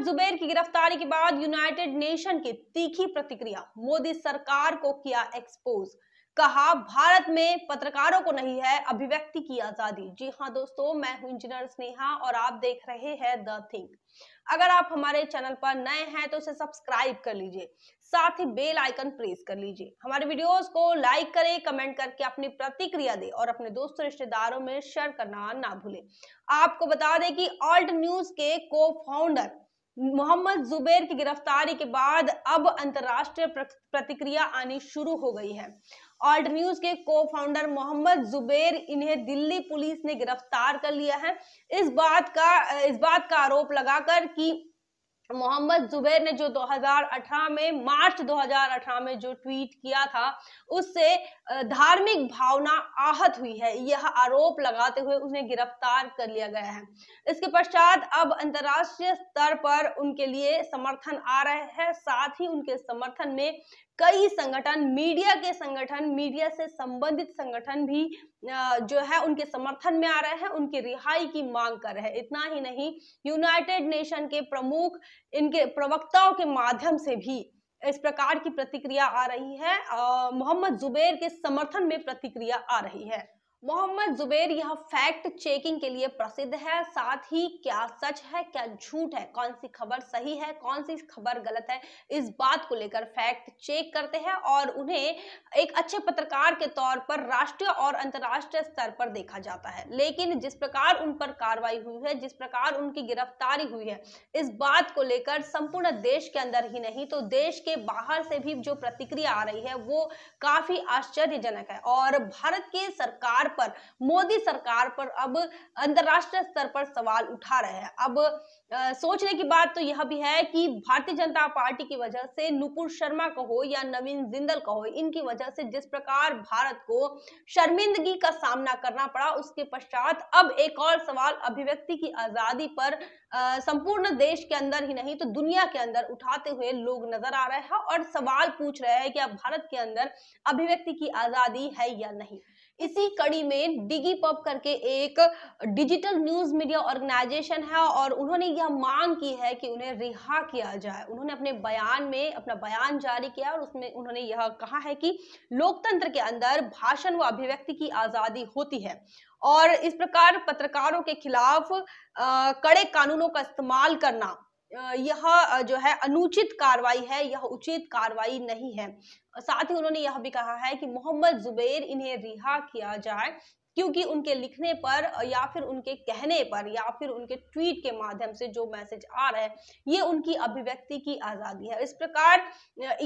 मोहम्मद जुबैर की गिरफ्तारी के बाद यूनाइटेड नेशन की तीखी प्रतिक्रिया मोदी सरकार को किया एक्सपोज कहा भारत में पत्रकारों को नहीं है अभिव्यक्ति की आजादी जी हाँ दोस्तों मैं हूं इंजीनियर स्नेहा और आप देख रहे हैं द थिंक अगर आप हमारे चैनल पर नए हैं तो इसे सब्सक्राइब कर लीजिए साथ ही बेल आइकन प्रेस कर लीजिए हमारे वीडियोस को लाइक करें कमेंट करके अपनी प्रतिक्रिया दें और अपने दोस्तों रिश्तेदारों में शेयर करना ना भूलें आपको बता दें कि ऑल्ट न्यूज के को फाउंडर मोहम्मद जुबेर की गिरफ्तारी के बाद अब अंतर्राष्ट्रीय प्रतिक्रिया आनी शुरू हो गई है ऑल्ट न्यूज के को फाउंडर मोहम्मद जुबेर इन्हें दिल्ली पुलिस ने गिरफ्तार कर लिया है इस बात का इस बात का आरोप लगाकर कि मोहम्मद जुबैर ने जो 2018 में मार्च 2018 में जो ट्वीट किया था उससे धार्मिक भावना आहत हुई है यह आरोप लगाते हुए उन्हें गिरफ्तार कर लिया गया है इसके पश्चात अब अंतर्राष्ट्रीय स्तर पर उनके लिए समर्थन आ रहा है साथ ही उनके समर्थन में कई संगठन मीडिया के संगठन मीडिया से संबंधित संगठन भी जो है उनके समर्थन में आ रहे हैं उनकी रिहाई की मांग कर रहे हैं इतना ही नहीं यूनाइटेड नेशन के प्रमुख इनके प्रवक्ताओं के माध्यम से भी इस प्रकार की प्रतिक्रिया आ रही है मोहम्मद जुबेर के समर्थन में प्रतिक्रिया आ रही है मोहम्मद जुबेर यह फैक्ट चेकिंग के लिए प्रसिद्ध है साथ ही क्या सच है क्या झूठ है कौन सी खबर सही है कौन सी खबर गलत है इस बात को लेकर फैक्ट चेक करते हैं और उन्हें एक अच्छे पत्रकार के तौर पर राष्ट्रीय और अंतर्राष्ट्रीय स्तर पर देखा जाता है लेकिन जिस प्रकार उन पर कार्रवाई हुई है जिस प्रकार उनकी गिरफ्तारी हुई है इस बात को लेकर संपूर्ण देश के अंदर ही नहीं तो देश के बाहर से भी जो प्रतिक्रिया आ रही है वो काफी आश्चर्यजनक है और भारत की सरकार पर मोदी सरकार पर अब अंतरराष्ट्रीय स्तर पर सवाल उठा रहे हैं अब आ, सोचने की बात तो यह भी है कि भारतीय जनता पार्टी की वजह से नुपुर शर्मा कहो या नवीन जिंदल कहो इनकी वजह से जिस प्रकार भारत को शर्मिंदगी का सामना करना पड़ा उसके पश्चात अब एक और सवाल अभिव्यक्ति की आजादी पर संपूर्ण देश के अंदर ही नहीं तो दुनिया के अंदर उठाते हुए लोग नजर आ रहे हैं और सवाल पूछ रहे हैं कि अब भारत के अंदर अभिव्यक्ति की आजादी है या नहीं इसी कड़ी में डिगी पब करके एक डिजिटल न्यूज मीडिया ऑर्गेनाइजेशन है और उन्होंने यह मांग की है कि उन्हें रिहा किया जाए उन्होंने अपने बयान में अपना बयान जारी किया और उसमें उन्होंने यह कहा है कि लोकतंत्र के अंदर भाषण व अभिव्यक्ति की आजादी होती है और इस प्रकार पत्रकारों के खिलाफ आ, कड़े कानूनों का इस्तेमाल करना यह जो है अनुचित कार्रवाई है यह उचित कार्रवाई नहीं है साथ ही उन्होंने यह भी कहा है कि मोहम्मद जुबैर इन्हें रिहा किया जाए क्योंकि उनके लिखने पर या फिर उनके कहने पर या फिर उनके ट्वीट के माध्यम से जो मैसेज आ रहा है ये उनकी अभिव्यक्ति की आज़ादी है इस प्रकार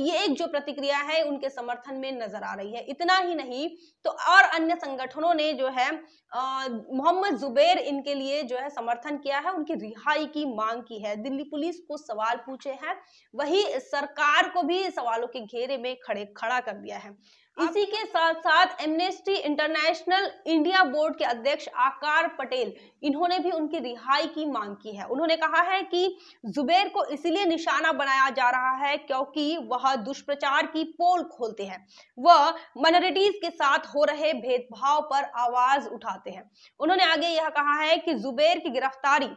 ये एक जो प्रतिक्रिया है उनके समर्थन में नजर आ रही है इतना ही नहीं तो और अन्य संगठनों ने जो है मोहम्मद जुबैर इनके लिए जो है समर्थन किया है उनकी रिहाई की मांग की है दिल्ली पुलिस को सवाल पूछे हैं वही सरकार को भी सवालों के घेरे में खड़े खड़े खड़ा कर दिया है इसी के साथ साथ एमनेस्टी इंटरनेशनल इंडिया बोर्ड के अध्यक्ष आकार पटेल इन्होंने भी उनकी रिहाई की मांग की है उन्होंने कहा है कि जुबेर को इसीलिए निशाना बनाया जा रहा है क्योंकि वह दुष्प्रचार की पोल खोलते हैं वह माइनॉरिटीज के साथ हो रहे भेदभाव पर आवाज उठाते हैं उन्होंने आगे यह कहा है कि जुबेर की गिरफ्तारी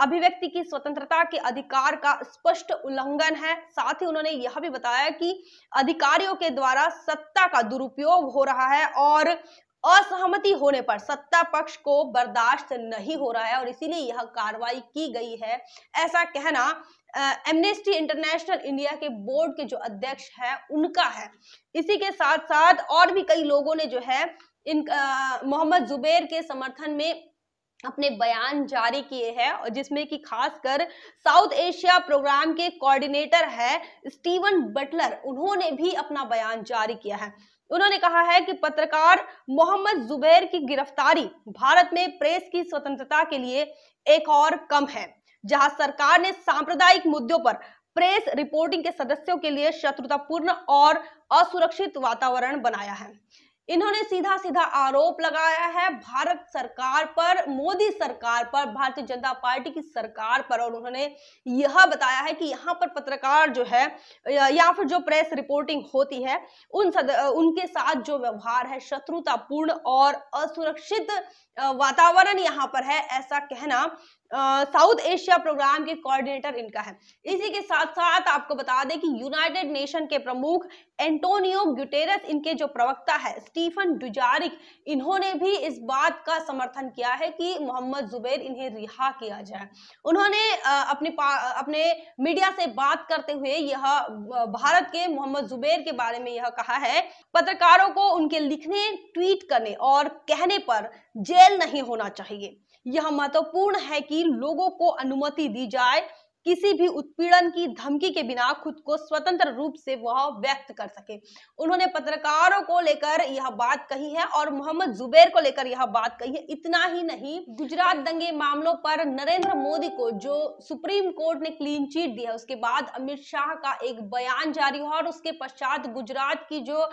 अभिव्यक्ति की स्वतंत्रता के अधिकार का स्पष्ट उल्लंघन है साथ ही उन्होंने यह भी बताया कि अधिकारियों के द्वारा सत्ता का दुरुपयोग हो रहा है और असहमति होने पर सत्ता पक्ष को बर्दाश्त नहीं हो रहा है और इसीलिए यह कार्रवाई की गई है ऐसा कहना एमनेस्टी इंटरनेशनल इंडिया के बोर्ड के जो अध्यक्ष है उनका है इसी के साथ साथ और भी कई लोगों ने जो है इन मोहम्मद जुबेर के समर्थन में अपने बयान जारी किए हैं और जिसमें कि खासकर साउथ एशिया प्रोग्राम के कोऑर्डिनेटर है स्टीवन बटलर उन्होंने भी अपना बयान जारी किया है उन्होंने कहा है कि पत्रकार मोहम्मद जुबैर की गिरफ्तारी भारत में प्रेस की स्वतंत्रता के लिए एक और कम है जहां सरकार ने सांप्रदायिक मुद्दों पर प्रेस रिपोर्टिंग के सदस्यों के लिए शत्रुतापूर्ण और असुरक्षित वातावरण बनाया है इन्होंने सीधा सीधा आरोप लगाया है भारत सरकार पर मोदी सरकार पर भारतीय जनता पार्टी की सरकार पर और उन्होंने यह बताया है कि यहाँ पर पत्रकार जो है या फिर जो प्रेस रिपोर्टिंग होती है उन सद, उनके साथ जो व्यवहार है शत्रुतापूर्ण और असुरक्षित वातावरण यहाँ पर है ऐसा कहना साउथ एशिया प्रोग्राम के कोऑर्डिनेटर इनका है इसी के साथ साथ आपको बता दें कि यूनाइटेड नेशन के प्रमुख एंटोनियो ग्यूटेरस इनके जो प्रवक्ता है स्टीफन डुजारिक इन्होंने भी इस बात का समर्थन किया है कि मोहम्मद जुबैर इन्हें रिहा किया जाए उन्होंने अपने अपने मीडिया से बात करते हुए यह भारत के मोहम्मद जुबैर के बारे में यह कहा है पत्रकारों को उनके लिखने ट्वीट करने और कहने पर जेल नहीं होना चाहिए यह महत्वपूर्ण है कि लोगों को अनुमति दी जाए किसी भी उत्पीड़न की धमकी के बिना खुद को स्वतंत्र रूप से वह व्यक्त कर सके उन्होंने पत्रकारों को लेकर यह बात कही है और मोहम्मद जुबैर को लेकर यह बात कही है इतना ही नहीं गुजरात दंगे मामलों पर नरेंद्र मोदी को जो सुप्रीम कोर्ट ने क्लीन चीट दिया उसके बाद अमित शाह का एक बयान जारी हुआ और उसके पश्चात गुजरात की जो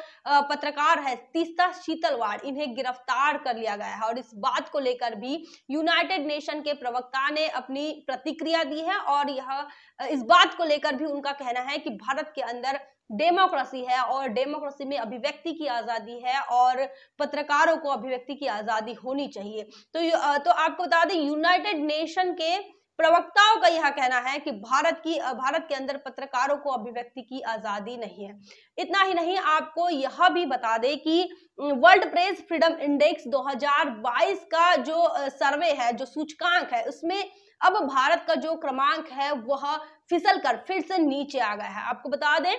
पत्रकार है तीस्ता शीतलवाड़ इन्हें गिरफ्तार कर लिया गया है और इस बात को लेकर भी यूनाइटेड नेशन के प्रवक्ता ने अपनी प्रतिक्रिया दी है और यह इस बात को लेकर भी उनका कहना है कि भारत के अंदर डेमोक्रेसी है और डेमोक्रेसी में अभिव्यक्ति की आज़ादी है और पत्रकारों को अभिव्यक्ति की आज़ादी होनी चाहिए तो तो आपको बता दें यूनाइटेड नेशन के प्रवक्ताओं का यह कहना है कि भारत की भारत के अंदर पत्रकारों को अभिव्यक्ति की आजादी नहीं है इतना ही नहीं आपको यह भी बता दें कि वर्ल्ड प्रेस फ्रीडम इंडेक्स 2022 का जो सर्वे है जो सूचकांक है उसमें अब भारत का जो क्रमांक है वह फिसल कर फिर से नीचे आ गया है आपको बता दें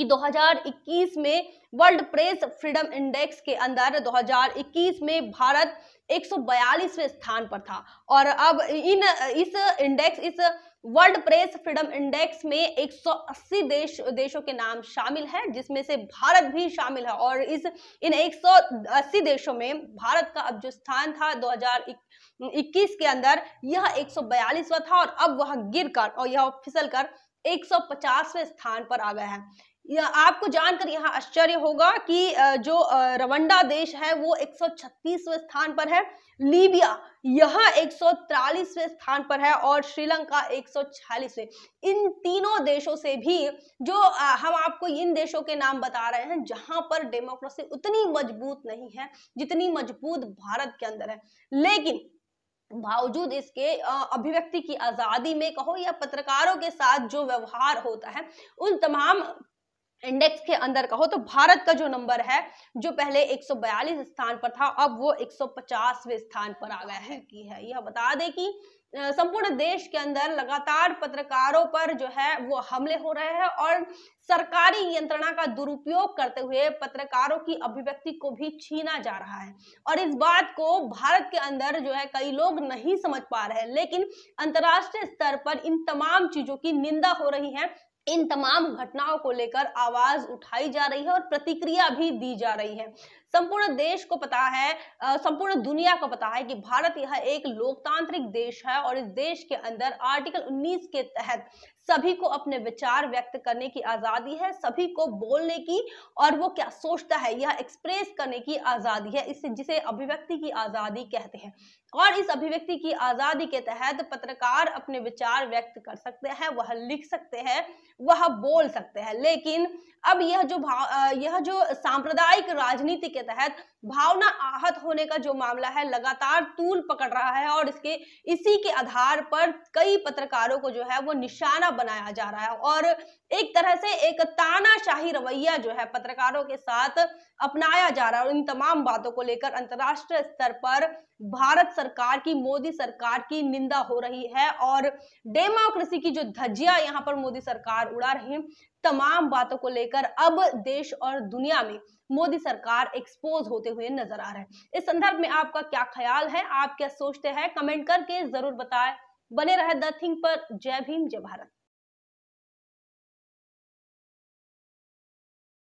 कि 2021 में वर्ल्ड प्रेस फ्रीडम इंडेक्स के अंदर 2021 में भारत 142वें स्थान पर था और अब इन इस इंडेक्स इस वर्ल्ड प्रेस फ्रीडम इंडेक्स में 180 देश देशों के नाम शामिल है जिसमें से भारत भी शामिल है और इस इन 180 देशों में भारत का अब जो स्थान था 2021 के अंदर यह 142वां था और अब वह गिरकर और यह फिसलकर 150वें स्थान पर आ गया है आपको जानकर यहाँ आश्चर्य होगा कि जो रवंडा देश है वो 136वें स्थान पर है लीबिया यह 143वें स्थान पर है और श्रीलंका 146वें इन तीनों देशों से भी जो हम आपको इन देशों के नाम बता रहे हैं जहां पर डेमोक्रेसी उतनी मजबूत नहीं है जितनी मजबूत भारत के अंदर है लेकिन बावजूद इसके अभिव्यक्ति की आज़ादी में कहो या पत्रकारों के साथ जो व्यवहार होता है उन तमाम इंडेक्स के अंदर कहो तो भारत का जो नंबर है जो पहले 142 स्थान पर था अब वो 150वें स्थान पर आ गया है कि है यह बता दें कि संपूर्ण देश के अंदर लगातार पत्रकारों पर जो है वो हमले हो रहे हैं और सरकारी यंत्रणा का दुरुपयोग करते हुए पत्रकारों की अभिव्यक्ति को भी छीना जा रहा है और इस बात को भारत के अंदर जो है कई लोग नहीं समझ पा रहे हैं लेकिन अंतर्राष्ट्रीय स्तर पर इन तमाम चीजों की निंदा हो रही है इन तमाम घटनाओं को लेकर आवाज उठाई जा रही है और प्रतिक्रिया भी दी जा रही है संपूर्ण देश को पता है संपूर्ण दुनिया को पता है कि भारत यह एक लोकतांत्रिक देश है और इस देश के अंदर आर्टिकल 19 के तहत सभी को अपने विचार व्यक्त करने की आजादी है सभी को बोलने की और वो क्या सोचता है यह एक्सप्रेस करने की आजादी है इसे जिसे अभिव्यक्ति की आजादी कहते हैं और इस अभिव्यक्ति की आजादी के तहत पत्रकार अपने विचार व्यक्त कर सकते हैं वह लिख सकते हैं वह बोल सकते हैं लेकिन अब यह जो यह जो सांप्रदायिक राजनीति के के तहत भावना आहत होने का जो मामला है लगातार तूल पकड़ रहा है और इसके इसी के आधार पर कई पत्रकारों को जो है वो निशाना बनाया जा रहा है और एक तरह से एक तानाशाही रवैया जो है पत्रकारों के साथ अपनाया जा रहा है और इन तमाम बातों को लेकर अंतर्राष्ट्रीय स्तर पर भारत सरकार की मोदी सरकार की निंदा हो रही है और डेमोक्रेसी की जो धज्जिया यहाँ पर मोदी सरकार उड़ा रही तमाम बातों को लेकर अब देश और दुनिया में मोदी सरकार एक्सपोज होते होते हुए नजर आ रहे हैं इस संदर्भ में आपका क्या ख्याल है आप क्या सोचते हैं कमेंट करके जरूर बताएं बने रहे द थिंग पर जय भीम जय भारत